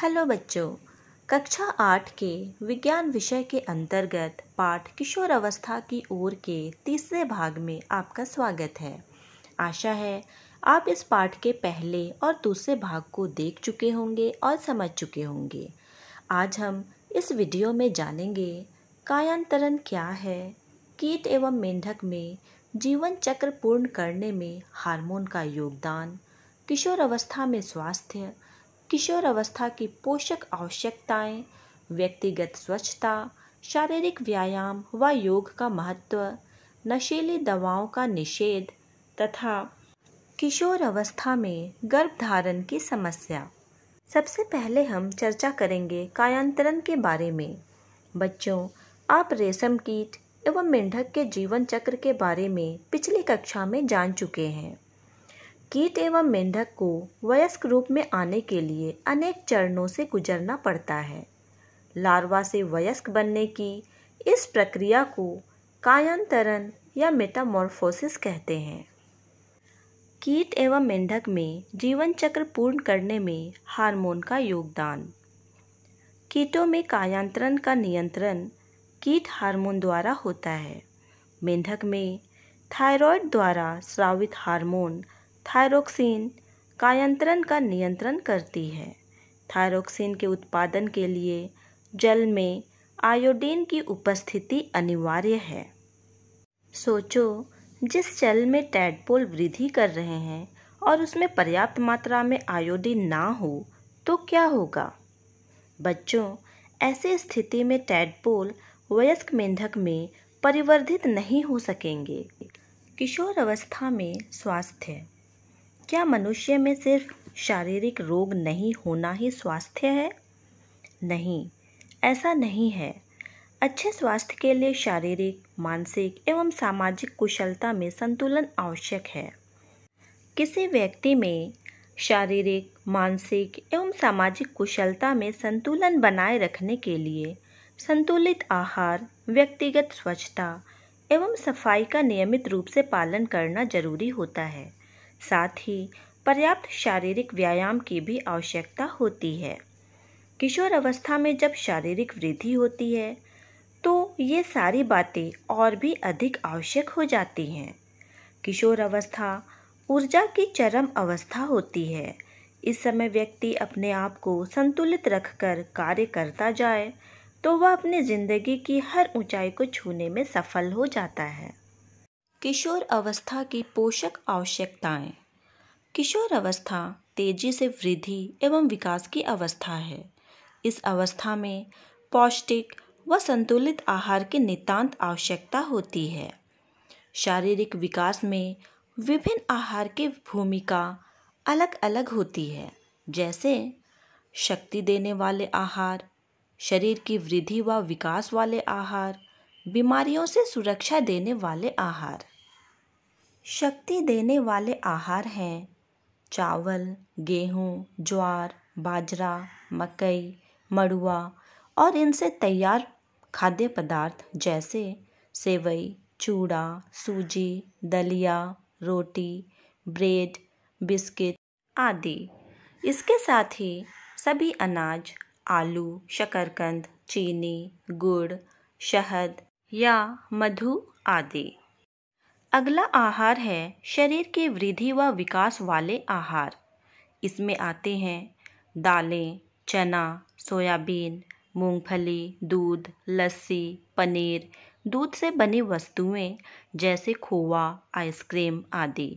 hello बच्चों कक्षा आठ के विज्ञान विषय के अंतर्गत पाठ किशोर अवस्था की ओर के तीसरे भाग में आपका स्वागत है आशा है आप इस पाठ के पहले और दूसरे भाग को देख चुके होंगे और समझ चुके होंगे आज हम इस वीडियो में जानेंगे कायांतरण क्या है कीट एवं मेंढक में जीवन चक्र पूर्ण करने में हार्मोन का योगदान किशोर अवस्था में स्वास्थ्य किशोर अवस्था की पोषक आवश्यकताएं, व्यक्तिगत स्वच्छता शारीरिक व्यायाम व योग का महत्व नशीली दवाओं का निषेध तथा किशोर अवस्था में गर्भधारण की समस्या सबसे पहले हम चर्चा करेंगे कायांतरण के बारे में बच्चों आप रेशम कीट एवं मेंढक के जीवन चक्र के बारे में पिछली कक्षा में जान चुके हैं कीट एवं मेंढक को वयस्क रूप में आने के लिए अनेक चरणों से गुजरना पड़ता है लार्वा से वयस्क बनने की इस प्रक्रिया को कायांतरण या मेटामॉर्फोसिस कहते हैं कीट एवं मेंढक में जीवन चक्र पूर्ण करने में हार्मोन का योगदान कीटों में कायांतरण का नियंत्रण कीट हार्मोन द्वारा होता है मेंढक में थायराइड द्वारा स्रावित हार्मोन थायरोक्सिन कायंत्रण का नियंत्रण करती है थायरोक्सिन के उत्पादन के लिए जल में आयोडीन की उपस्थिति अनिवार्य है सोचो जिस जल में टैडपोल वृद्धि कर रहे हैं और उसमें पर्याप्त मात्रा में आयोडीन ना हो तो क्या होगा बच्चों ऐसी स्थिति में टैडपोल वयस्क मेंढक में परिवर्धित नहीं हो सकेंगे किशोर अवस्था में स्वास्थ्य क्या मनुष्य में सिर्फ शारीरिक रोग नहीं होना ही स्वास्थ्य है नहीं ऐसा नहीं है अच्छे स्वास्थ्य के लिए शारीरिक मानसिक एवं सामाजिक कुशलता में संतुलन आवश्यक है किसी व्यक्ति में शारीरिक मानसिक एवं सामाजिक कुशलता में संतुलन बनाए रखने के लिए संतुलित आहार व्यक्तिगत स्वच्छता एवं सफाई का नियमित रूप से पालन करना जरूरी होता है साथ ही पर्याप्त शारीरिक व्यायाम की भी आवश्यकता होती है किशोर अवस्था में जब शारीरिक वृद्धि होती है तो ये सारी बातें और भी अधिक आवश्यक हो जाती हैं किशोर अवस्था ऊर्जा की चरम अवस्था होती है इस समय व्यक्ति अपने आप को संतुलित रखकर कार्य करता जाए तो वह अपनी ज़िंदगी की हर ऊंचाई को छूने में सफल हो जाता है किशोर अवस्था की पोषक आवश्यकताएं किशोर अवस्था तेजी से वृद्धि एवं विकास की अवस्था है इस अवस्था में पौष्टिक व संतुलित आहार की नितांत आवश्यकता होती है शारीरिक विकास में विभिन्न आहार की भूमिका अलग अलग होती है जैसे शक्ति देने वाले आहार शरीर की वृद्धि व विकास वाले आहार बीमारियों से सुरक्षा देने वाले आहार शक्ति देने वाले आहार हैं चावल गेहूँ ज्वार बाजरा मकई मड़ुआ और इनसे तैयार खाद्य पदार्थ जैसे सेवई चूड़ा सूजी दलिया रोटी ब्रेड बिस्किट आदि इसके साथ ही सभी अनाज आलू शकरकंद चीनी गुड़ शहद या मधु आदि अगला आहार है शरीर के वृद्धि व विकास वाले आहार इसमें आते हैं दालें चना सोयाबीन मूंगफली दूध लस्सी पनीर दूध से बनी वस्तुएं जैसे खोवा आइसक्रीम आदि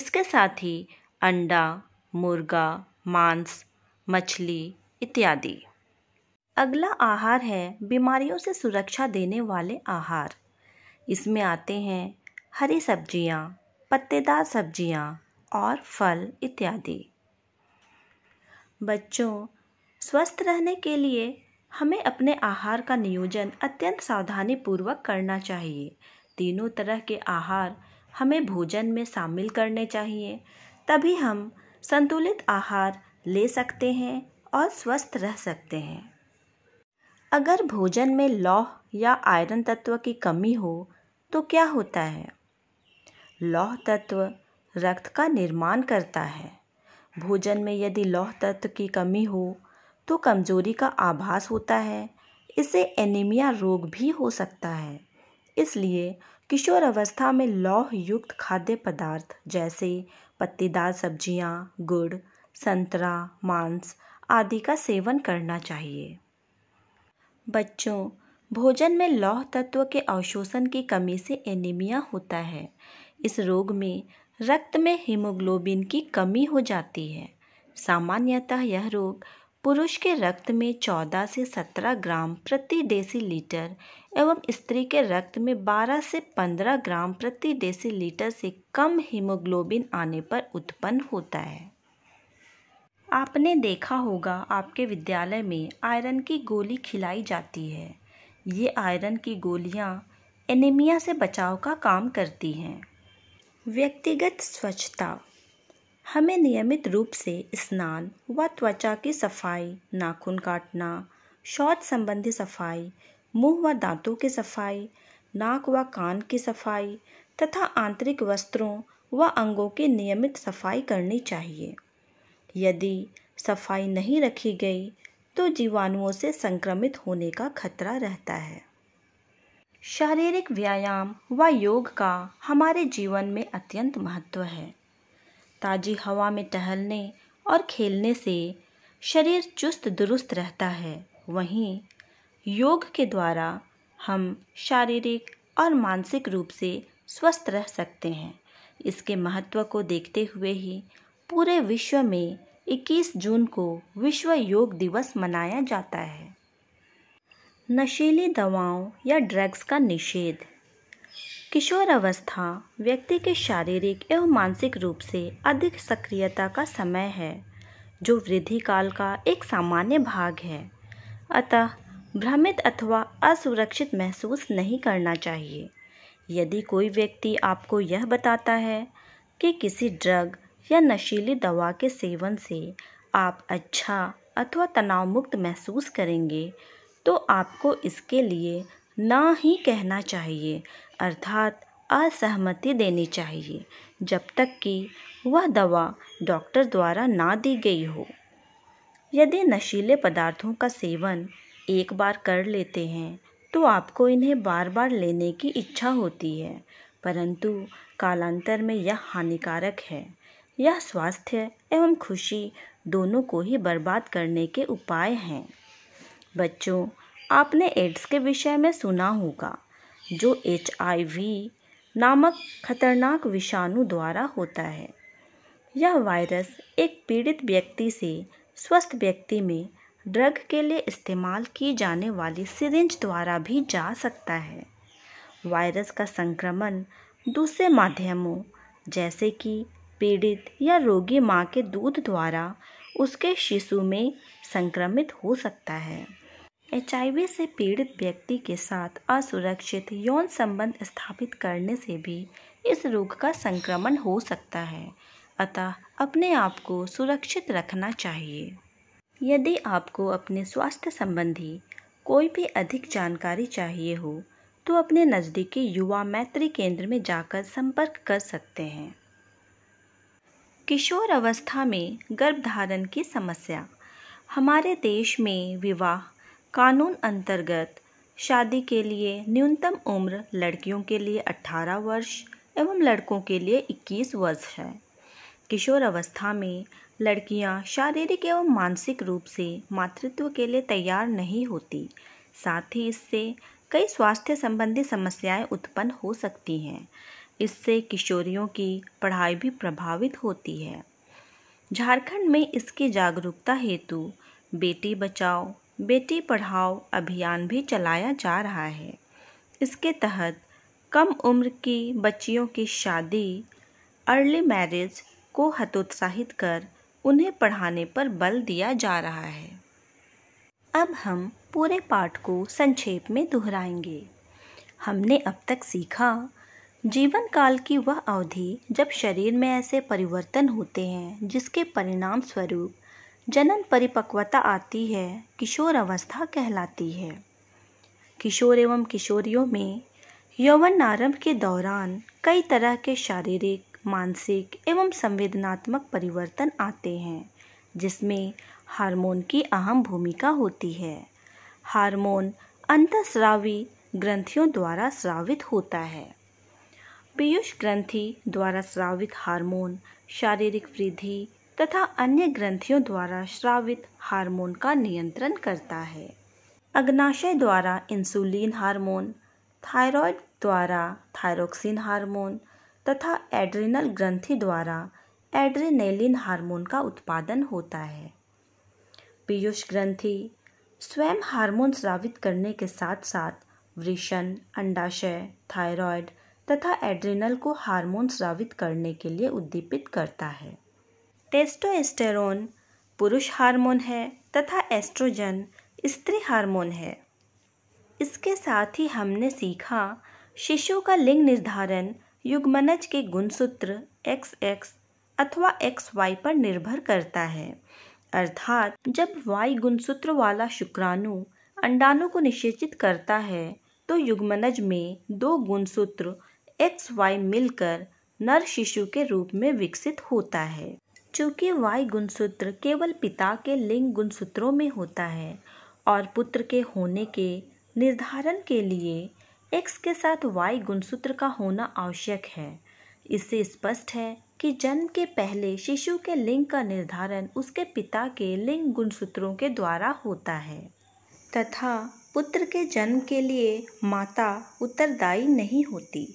इसके साथ ही अंडा मुर्गा मांस मछली इत्यादि अगला आहार है बीमारियों से सुरक्षा देने वाले आहार इसमें आते हैं हरी सब्जियां, पत्तेदार सब्जियां और फल इत्यादि बच्चों स्वस्थ रहने के लिए हमें अपने आहार का नियोजन अत्यंत सावधानीपूर्वक करना चाहिए तीनों तरह के आहार हमें भोजन में शामिल करने चाहिए तभी हम संतुलित आहार ले सकते हैं और स्वस्थ रह सकते हैं अगर भोजन में लौह या आयरन तत्व की कमी हो तो क्या होता है लौह तत्व रक्त का निर्माण करता है भोजन में यदि लौह तत्व की कमी हो तो कमजोरी का आभास होता है इसे एनीमिया रोग भी हो सकता है इसलिए किशोर अवस्था में लौह युक्त खाद्य पदार्थ जैसे पत्तेदार सब्जियां, गुड़ संतरा मांस आदि का सेवन करना चाहिए बच्चों भोजन में लौह तत्व के अवशोषण की कमी से एनीमिया होता है इस रोग में रक्त में हीमोग्लोबिन की कमी हो जाती है सामान्यतः यह रोग पुरुष के रक्त में 14 से 17 ग्राम प्रति डेसीलीटर एवं स्त्री के रक्त में 12 से 15 ग्राम प्रति डेसीलीटर से कम हीमोग्लोबिन आने पर उत्पन्न होता है आपने देखा होगा आपके विद्यालय में आयरन की गोली खिलाई जाती है ये आयरन की गोलियाँ एनीमिया से बचाव का काम करती हैं व्यक्तिगत स्वच्छता हमें नियमित रूप से स्नान व त्वचा की सफाई नाखून काटना शौच संबंधी सफाई मुंह व दांतों की सफाई नाक व कान की सफाई तथा आंतरिक वस्त्रों व अंगों की नियमित सफाई करनी चाहिए यदि सफाई नहीं रखी गई तो जीवाणुओं से संक्रमित होने का खतरा रहता है शारीरिक व्यायाम व योग का हमारे जीवन में अत्यंत महत्व है ताज़ी हवा में टहलने और खेलने से शरीर चुस्त दुरुस्त रहता है वहीं योग के द्वारा हम शारीरिक और मानसिक रूप से स्वस्थ रह सकते हैं इसके महत्व को देखते हुए ही पूरे विश्व में 21 जून को विश्व योग दिवस मनाया जाता है नशीली दवाओं या ड्रग्स का निषेध किशोर अवस्था व्यक्ति के शारीरिक एवं मानसिक रूप से अधिक सक्रियता का समय है जो वृद्धि काल का एक सामान्य भाग है अतः भ्रमित अथवा असुरक्षित महसूस नहीं करना चाहिए यदि कोई व्यक्ति आपको यह बताता है कि किसी ड्रग या नशीली दवा के सेवन से आप अच्छा अथवा तनाव मुक्त महसूस करेंगे तो आपको इसके लिए ना ही कहना चाहिए अर्थात असहमति देनी चाहिए जब तक कि वह दवा डॉक्टर द्वारा ना दी गई हो यदि नशीले पदार्थों का सेवन एक बार कर लेते हैं तो आपको इन्हें बार बार लेने की इच्छा होती है परंतु कालांतर में यह हानिकारक है यह स्वास्थ्य एवं खुशी दोनों को ही बर्बाद करने के उपाय हैं बच्चों आपने एड्स के विषय में सुना होगा जो एच नामक खतरनाक विषाणु द्वारा होता है यह वायरस एक पीड़ित व्यक्ति से स्वस्थ व्यक्ति में ड्रग के लिए इस्तेमाल की जाने वाली सिरिंज द्वारा भी जा सकता है वायरस का संक्रमण दूसरे माध्यमों जैसे कि पीड़ित या रोगी माँ के दूध द्वारा उसके शिशु में संक्रमित हो सकता है एच से पीड़ित व्यक्ति के साथ असुरक्षित यौन संबंध स्थापित करने से भी इस रोग का संक्रमण हो सकता है अतः अपने आप को सुरक्षित रखना चाहिए यदि आपको अपने स्वास्थ्य संबंधी कोई भी अधिक जानकारी चाहिए हो तो अपने नज़दीकी युवा मैत्री केंद्र में जाकर संपर्क कर सकते हैं किशोर अवस्था में गर्भधारण की समस्या हमारे देश में विवाह कानून अंतर्गत शादी के लिए न्यूनतम उम्र लड़कियों के लिए 18 वर्ष एवं लड़कों के लिए 21 वर्ष है किशोर अवस्था में लड़कियां शारीरिक एवं मानसिक रूप से मातृत्व के लिए तैयार नहीं होती साथ ही इससे कई स्वास्थ्य संबंधी समस्याएं उत्पन्न हो सकती हैं इससे किशोरियों की पढ़ाई भी प्रभावित होती है झारखंड में इसकी जागरूकता हेतु बेटी बचाओ बेटी पढ़ाओ अभियान भी चलाया जा रहा है इसके तहत कम उम्र की बच्चियों की शादी अर्ली मैरिज को हतोत्साहित कर उन्हें पढ़ाने पर बल दिया जा रहा है अब हम पूरे पाठ को संक्षेप में दोहराएंगे हमने अब तक सीखा जीवन काल की वह अवधि जब शरीर में ऐसे परिवर्तन होते हैं जिसके परिणाम स्वरूप जनन परिपक्वता आती है किशोर अवस्था कहलाती है किशोर एवं किशोरियों में यौवन आरंभ के दौरान कई तरह के शारीरिक मानसिक एवं संवेदनात्मक परिवर्तन आते हैं जिसमें हार्मोन की अहम भूमिका होती है हार्मोन अंतस्रावी ग्रंथियों द्वारा स्रावित होता है पीयूष ग्रंथि द्वारा श्रावित हार्मोन शारीरिक वृद्धि तथा अन्य ग्रंथियों द्वारा श्रावित हार्मोन का नियंत्रण करता है अग्नाशय द्वारा इंसुलिन हार्मोन थायराइड द्वारा थायरोक्सिन हार्मोन तथा एड्रिनल ग्रंथि द्वारा एड्रेनेलिन हार्मोन का उत्पादन होता है पीयूष ग्रंथि स्वयं हार्मोन स्रावित करने के साथ साथ वृषण अंडाशय थायराइड तथा एड्रेनल को हार्मोन स्रावित करने के लिए उद्दीपित करता है टेस्टोस्टेरोन पुरुष हार्मोन है तथा एस्ट्रोजन स्त्री हार्मोन है इसके साथ ही हमने सीखा शिशु का लिंग निर्धारण युग्मनज के गुणसूत्र एक्स एक्स अथवा एक्स वाई पर निर्भर करता है अर्थात जब वाई गुणसूत्र वाला शुक्राणु अंडाणु को निषेचित करता है तो युग्मनज में दो गुणसूत्र एक्स वाई मिलकर नर शिशु के रूप में विकसित होता है चूँकि वाई गुणसूत्र केवल पिता के लिंग गुणसूत्रों में होता है और पुत्र के होने के निर्धारण के लिए एक्स के साथ वाई गुणसूत्र का होना आवश्यक है इससे स्पष्ट है कि जन्म के पहले शिशु के लिंग का निर्धारण उसके पिता के लिंग गुणसूत्रों के द्वारा होता है तथा पुत्र के जन्म के लिए माता उत्तरदायी नहीं होती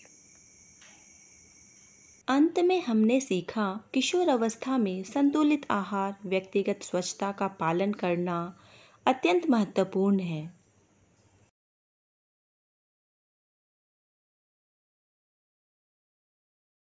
अंत में हमने सीखा किशोर अवस्था में संतुलित आहार व्यक्तिगत स्वच्छता का पालन करना अत्यंत महत्वपूर्ण है